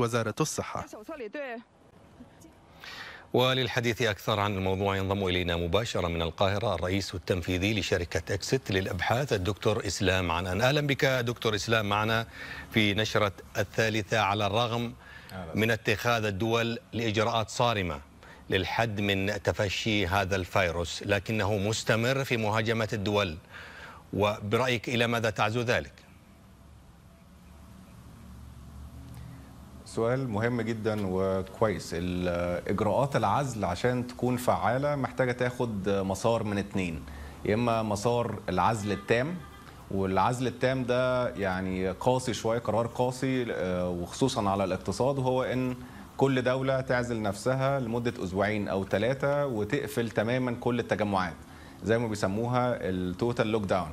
وزارة الصحة وللحديث أكثر عن الموضوع ينضم إلينا مباشرة من القاهرة الرئيس التنفيذي لشركة إكسيت للأبحاث الدكتور إسلام عنان أهلا بك دكتور إسلام معنا في نشرة الثالثة على الرغم من اتخاذ الدول لإجراءات صارمة للحد من تفشي هذا الفيروس لكنه مستمر في مهاجمة الدول وبرأيك إلى ماذا تعزو ذلك؟ سؤال مهم جدا وكويس الاجراءات العزل عشان تكون فعاله محتاجه تاخد مسار من اتنين يا اما مسار العزل التام والعزل التام ده يعني قاسي شويه قرار قاسي آه، وخصوصا على الاقتصاد وهو ان كل دوله تعزل نفسها لمده اسبوعين او ثلاثه وتقفل تماما كل التجمعات زي ما بيسموها التوتال لوك داون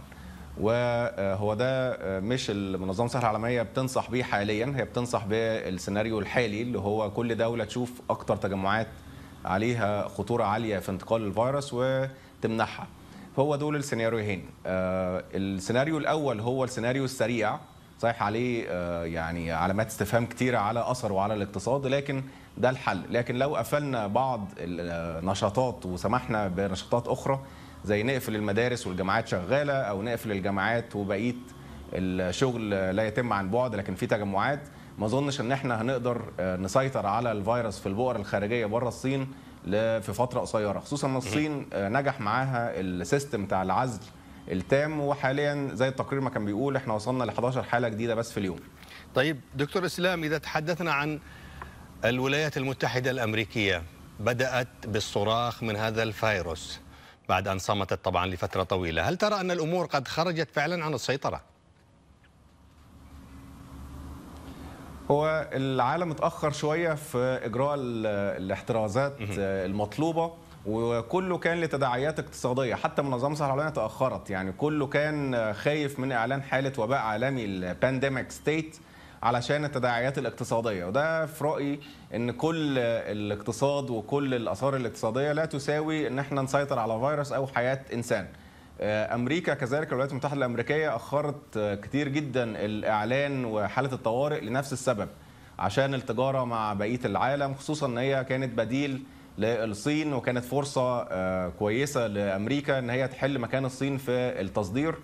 وهو ده مش المنظمه الصحه العالميه بتنصح بيه حاليا هي بتنصح بالسيناريو الحالي اللي هو كل دوله تشوف اكتر تجمعات عليها خطوره عاليه في انتقال الفيروس وتمنحها فهو دول السيناريوهين آه، السيناريو الاول هو السيناريو السريع صحيح عليه آه، يعني علامات استفهام كتيره على اثره وعلى الاقتصاد لكن ده الحل لكن لو قفلنا بعض النشاطات آه، وسمحنا بنشاطات اخرى زي نقفل المدارس والجامعات شغاله او نقفل الجامعات وبقيه الشغل لا يتم عن بعد لكن في تجمعات ما اظنش ان احنا هنقدر آه، نسيطر على الفيروس في البؤر الخارجيه بره الصين في فتره قصيره خصوصا ان الصين آه، نجح معاها السيستم بتاع العزل التام وحاليا زي التقرير ما كان بيقول احنا وصلنا ل 11 حاله جديده بس في اليوم. طيب دكتور اسلام اذا تحدثنا عن الولايات المتحده الامريكيه بدات بالصراخ من هذا الفيروس بعد أن صمتت طبعا لفترة طويلة هل ترى أن الأمور قد خرجت فعلا عن السيطرة؟ هو العالم اتأخر شوية في إجراء الاحترازات المطلوبة وكله كان لتداعيات اقتصادية حتى منظمة الصحة العالمية تأخرت يعني كله كان خايف من إعلان حالة وباء عالمي البانديميك ستيت علشان التداعيات الاقتصاديه وده في رايي ان كل الاقتصاد وكل الاثار الاقتصاديه لا تساوي ان احنا نسيطر على فيروس او حياه انسان آه، امريكا كذلك الولايات المتحده الامريكيه اخرت آه، كتير جدا الاعلان وحاله الطوارئ لنفس السبب عشان التجاره مع بقيه العالم خصوصا ان هي كانت بديل للصين وكانت فرصه آه، كويسه لامريكا ان هي تحل مكان الصين في التصدير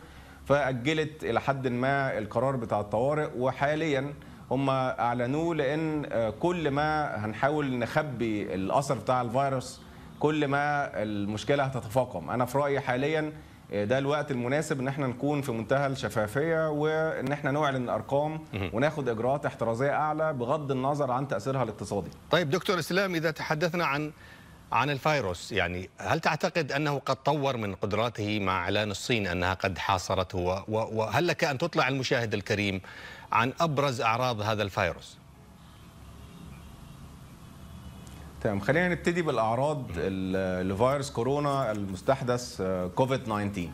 فاجلت الى حد ما القرار بتاع الطوارئ وحاليا هم اعلنوه لان آه، كل ما هنحاول نخبي الاثر بتاع الفيروس كل ما المشكله هتتفاقم انا في رايي حاليا آه، ده الوقت المناسب ان احنا نكون في منتهى الشفافيه وان احنا نعلن ارقام وناخد اجراءات احترازيه اعلى بغض النظر عن تاثيرها الاقتصادي. طيب دكتور اسلام اذا تحدثنا عن عن الفيروس يعني هل تعتقد أنه قد طور من قدراته مع إعلان الصين أنها قد حاصرته وهل لك أن تطلع المشاهد الكريم عن أبرز أعراض هذا الفيروس تمام خلينا نبتدي بالأعراض لفيروس كورونا المستحدث آه، كوفيد 19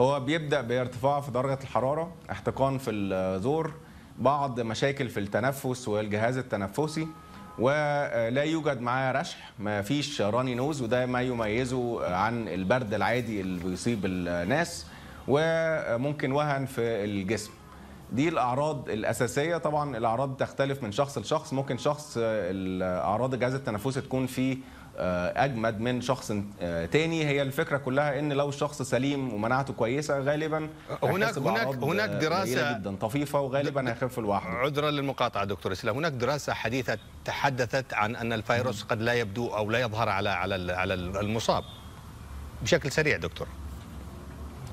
هو بيبدأ بارتفاع في درجة الحرارة احتقان في الزور بعض مشاكل في التنفس والجهاز التنفسي ولا يوجد معاه رشح ما فيش راني نوز وده ما يميزه عن البرد العادي اللي بيصيب الناس وممكن وهن في الجسم دي الاعراض الاساسيه طبعا الاعراض تختلف من شخص لشخص ممكن شخص آه، اعراض الجهاز التنفسي تكون في آه، اجمد من شخص آه، تاني هي الفكره كلها ان لو الشخص سليم ومناعته كويسه غالبا هناك هناك آه، هناك دراسه جدا طفيفه وغالبا هيخف لوحده عذرا للمقاطعه دكتور اسلام هناك دراسه حديثه تحدثت عن ان الفيروس قد لا يبدو او لا يظهر على على على المصاب بشكل سريع دكتور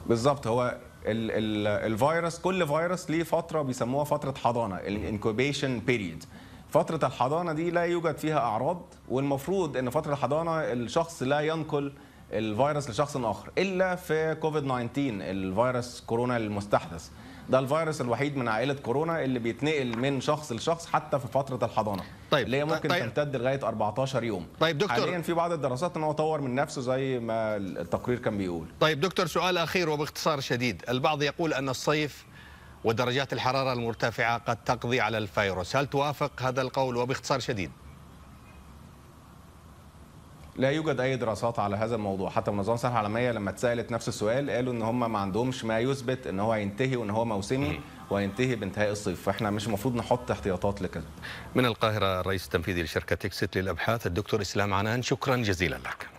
بالظبط هو الفيروس كل فيروس ليه فتره بيسموها فتره حضانه الانكوبيشن بيريد فتره الحضانه دي لا يوجد فيها اعراض والمفروض ان فتره الحضانه الشخص لا ينقل الفيروس لشخص اخر الا في كوفيد 19 الفيروس كورونا المستحدث ده الفيروس الوحيد من عائله كورونا اللي بيتنقل من شخص لشخص حتى في فتره الحضانه طيب اللي هي طيب، ممكن طيب. تمتد لغايه 14 يوم طيب دكتور حاليا في بعض الدراسات ان هو طور من نفسه زي ما التقرير كان بيقول طيب دكتور سؤال اخير وباختصار شديد البعض يقول ان الصيف ودرجات الحرارة المرتفعة قد تقضي على الفيروس هل توافق هذا القول وباختصار شديد؟ لا يوجد اي دراسات على هذا الموضوع حتى منظمه الصحه العالميه لما اتسالت نفس السؤال قالوا ان هم ما عندهمش ما يثبت ان هو هينتهي وان هو موسمي وينتهي بانتهاء الصيف فاحنا مش المفروض نحط احتياطات لكذا من القاهره الرئيس التنفيذي لشركه اكسيت للابحاث الدكتور اسلام عنان شكرا جزيلا لك